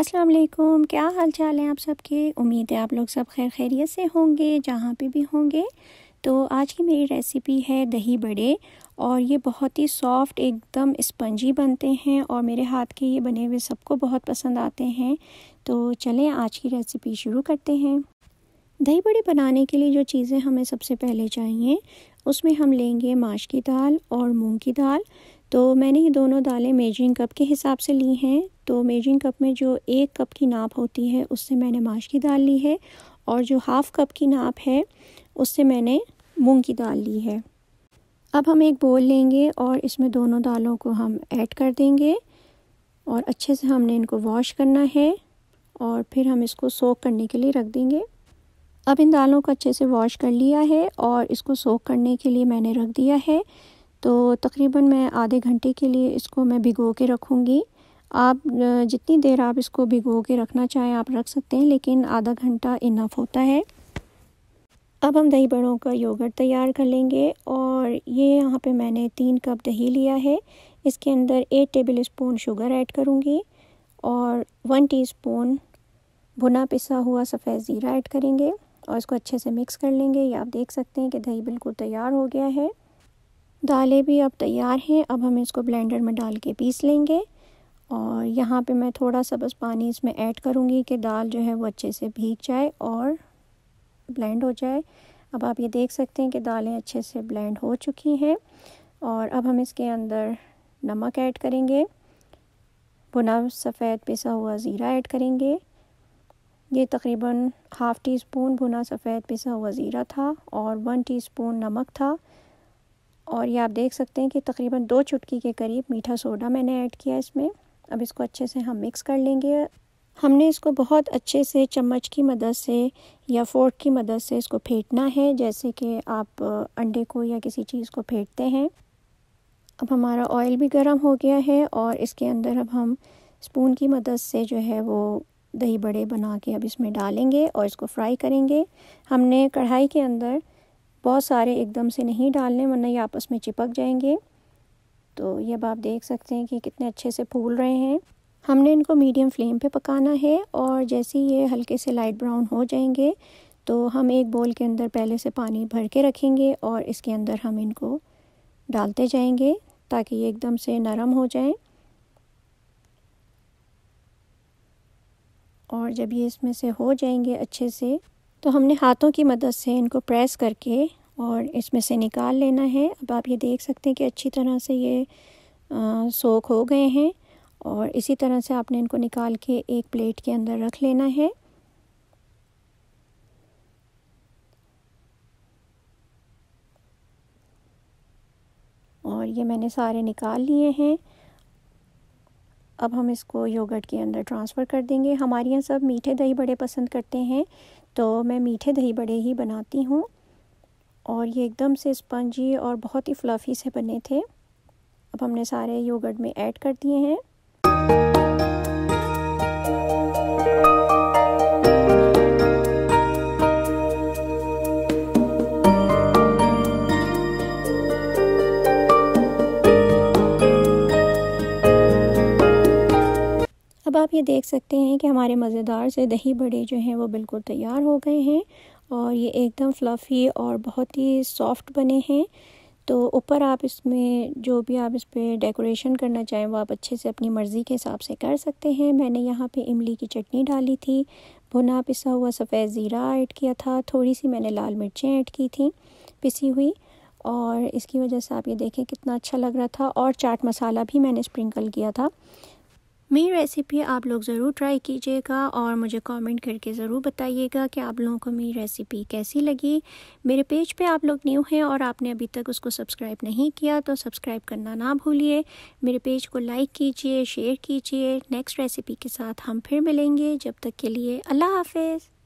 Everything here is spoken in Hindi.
अस्सलाम वालेकुम क्या हाल चाल है आप सबके उम्मीद है आप लोग सब खैर खैरियत से होंगे जहाँ पे भी होंगे तो आज की मेरी रेसिपी है दही बड़े और ये बहुत ही सॉफ्ट एकदम स्पंजी बनते हैं और मेरे हाथ के ये बने हुए सबको बहुत पसंद आते हैं तो चलें आज की रेसिपी शुरू करते हैं दही बड़े बनाने के लिए जो चीज़ें हमें सबसे पहले चाहिए उसमें हम लेंगे माश की दाल और मूंग की दाल तो मैंने ये दोनों दालें मेजरिंग कप के हिसाब से ली हैं तो मेजरिंग कप में जो एक कप की नाप होती है उससे मैंने माश की दाल ली है और जो हाफ़ कप की नाप है उससे मैंने मूंग की दाल ली है अब हम एक बोल लेंगे और इसमें दोनों दालों को हम ऐड कर देंगे और अच्छे से हमने इनको वॉश करना है और फिर हम इसको सोख करने के लिए रख देंगे अब इन दालों को अच्छे से वॉश कर लिया है और इसको सोख करने के लिए मैंने रख दिया है तो तकरीबन मैं आधे घंटे के लिए इसको मैं भिगो के रखूँगी आप जितनी देर आप इसको भिगो के रखना चाहें आप रख सकते हैं लेकिन आधा घंटा इनफ होता है अब हम दही बड़ों का योगर्ट तैयार कर लेंगे और ये यहाँ पे मैंने तीन कप दही लिया है इसके अंदर एक टेबल स्पून शुगर ऐड करूँगी और वन टीस्पून भुना पिसा हुआ सफ़ेद ज़ीरा ऐड करेंगे और इसको अच्छे से मिक्स कर लेंगे ये आप देख सकते हैं कि दही बिल्कुल तैयार हो गया है दालें भी अब तैयार हैं अब हम इसको ब्लेंडर में डाल के पीस लेंगे और यहाँ पे मैं थोड़ा सा बस पानी इसमें ऐड करूँगी कि दाल जो है वो अच्छे से भीग जाए और ब्लेंड हो जाए अब आप ये देख सकते हैं कि दालें अच्छे से ब्लेंड हो चुकी हैं और अब हम इसके अंदर नमक ऐड करेंगे भुना सफ़ेद पिसा हुआ ज़ीरा ऐड करेंगे ये तकरीबन हाफ़ टी स्पून भुना सफ़ेद पिसा हुआ ज़ीरा था और वन टीस्पून नमक था और ये आप देख सकते हैं कि तकरीबन दो चुटकी के करीब मीठा सोडा मैंने ऐड किया इसमें अब इसको अच्छे से हम मिक्स कर लेंगे हमने इसको बहुत अच्छे से चम्मच की मदद से या फोर्क की मदद से इसको फेंटना है जैसे कि आप अंडे को या किसी चीज़ को फेंटते हैं अब हमारा ऑयल भी गर्म हो गया है और इसके अंदर अब हम स्पून की मदद से जो है वो दही बड़े बना के अब इसमें डालेंगे और इसको फ्राई करेंगे हमने कढ़ाई के अंदर बहुत सारे एकदम से नहीं डालने वरना ये आपस में चिपक जाएंगे तो ये अब आप देख सकते हैं कि कितने अच्छे से फूल रहे हैं हमने इनको मीडियम फ्लेम पे पकाना है और जैसे ही ये हल्के से लाइट ब्राउन हो जाएंगे तो हम एक बोल के अंदर पहले से पानी भर के रखेंगे और इसके अंदर हम इनको डालते जाएंगे ताकि ये एकदम से नरम हो जाएं और जब ये इसमें से हो जाएंगे अच्छे से तो हमने हाथों की मदद से इनको प्रेस करके और इसमें से निकाल लेना है अब आप ये देख सकते हैं कि अच्छी तरह से ये सोख हो गए हैं और इसी तरह से आपने इनको निकाल के एक प्लेट के अंदर रख लेना है और ये मैंने सारे निकाल लिए हैं अब हम इसको योगर्ट के अंदर ट्रांसफ़र कर देंगे हमारे यहाँ सब मीठे दही बड़े पसंद करते हैं तो मैं मीठे दही बड़े ही बनाती हूँ और ये एकदम से स्पंजी और बहुत ही फ्लफ़ी से बने थे अब हमने सारे योगर्ट में ऐड कर दिए हैं आप ये देख सकते हैं कि हमारे मज़ेदार से दही बड़े जो हैं वो बिल्कुल तैयार हो गए हैं और ये एकदम फ्लफ़ी और बहुत ही सॉफ्ट बने हैं तो ऊपर आप इसमें जो भी आप इस पर डेकोरेशन करना चाहें वो आप अच्छे से अपनी मर्ज़ी के हिसाब से कर सकते हैं मैंने यहाँ पे इमली की चटनी डाली थी भुना पिसा हुआ सफ़ेद ज़ीरा ऐड किया था थोड़ी सी मैंने लाल मिर्चें ऐड की थी पिसी हुई और इसकी वजह से आप ये देखें कितना अच्छा लग रहा था और चाट मसाला भी मैंने स्प्रिंकल किया था मेरी रेसिपी आप लोग ज़रूर ट्राई कीजिएगा और मुझे कमेंट करके ज़रूर बताइएगा कि आप लोगों को मेरी रेसिपी कैसी लगी मेरे पेज पे आप लोग न्यू हैं और आपने अभी तक उसको सब्सक्राइब नहीं किया तो सब्सक्राइब करना ना भूलिए मेरे पेज को लाइक कीजिए शेयर कीजिए नेक्स्ट रेसिपी के साथ हम फिर मिलेंगे जब तक के लिए अल्लाह हाफिज़